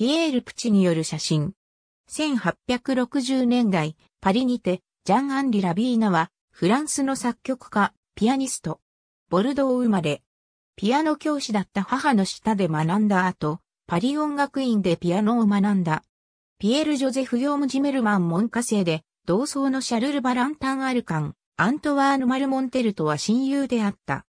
ピエール・プチによる写真。1860年代、パリにて、ジャン・アンリ・ラビーナは、フランスの作曲家、ピアニスト。ボルドー生まれ。ピアノ教師だった母の下で学んだ後、パリ音楽院でピアノを学んだ。ピエール・ジョゼフ・ヨーム・ジメルマン門下生で、同窓のシャルル・バランタン・アルカン、アントワーヌ・マル・モンテルとは親友であった。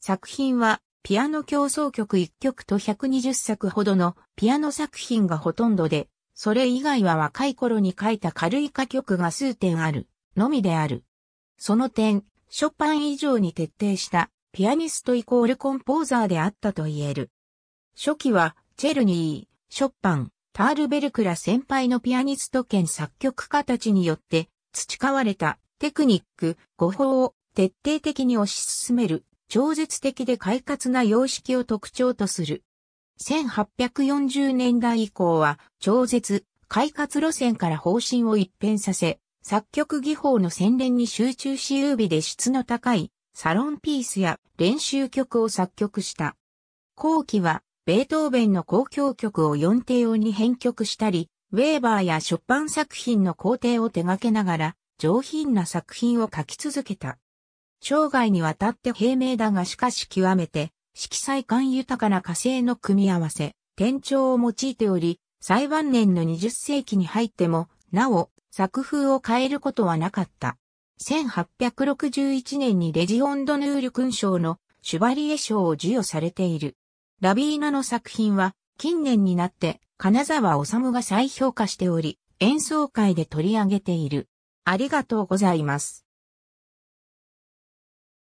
作品は、ピアノ競争曲1曲と120作ほどのピアノ作品がほとんどで、それ以外は若い頃に書いた軽い歌曲が数点ある、のみである。その点、ショパン以上に徹底したピアニストイコールコンポーザーであったと言える。初期は、チェルニー、ショパン、タールベルクラ先輩のピアニスト兼作曲家たちによって培われたテクニック、語法を徹底的に推し進める超絶的で快活な様式を特徴とする。1840年代以降は、超絶、快活路線から方針を一変させ、作曲技法の洗練に集中し優美で質の高いサロンピースや練習曲を作曲した。後期はベートーベンの公共曲を4帝用に編曲したり、ウェーバーやショッパン作品の工程を手掛けながら上品な作品を書き続けた。生涯にわたって平明だがしかし極めて、色彩感豊かな火星の組み合わせ、天頂を用いており、最晩年の20世紀に入っても、なお、作風を変えることはなかった。1861年にレジオンドヌール勲章のシュバリエ賞を授与されている。ラビーナの作品は、近年になって、金沢治が再評価しており、演奏会で取り上げている。ありがとうございます。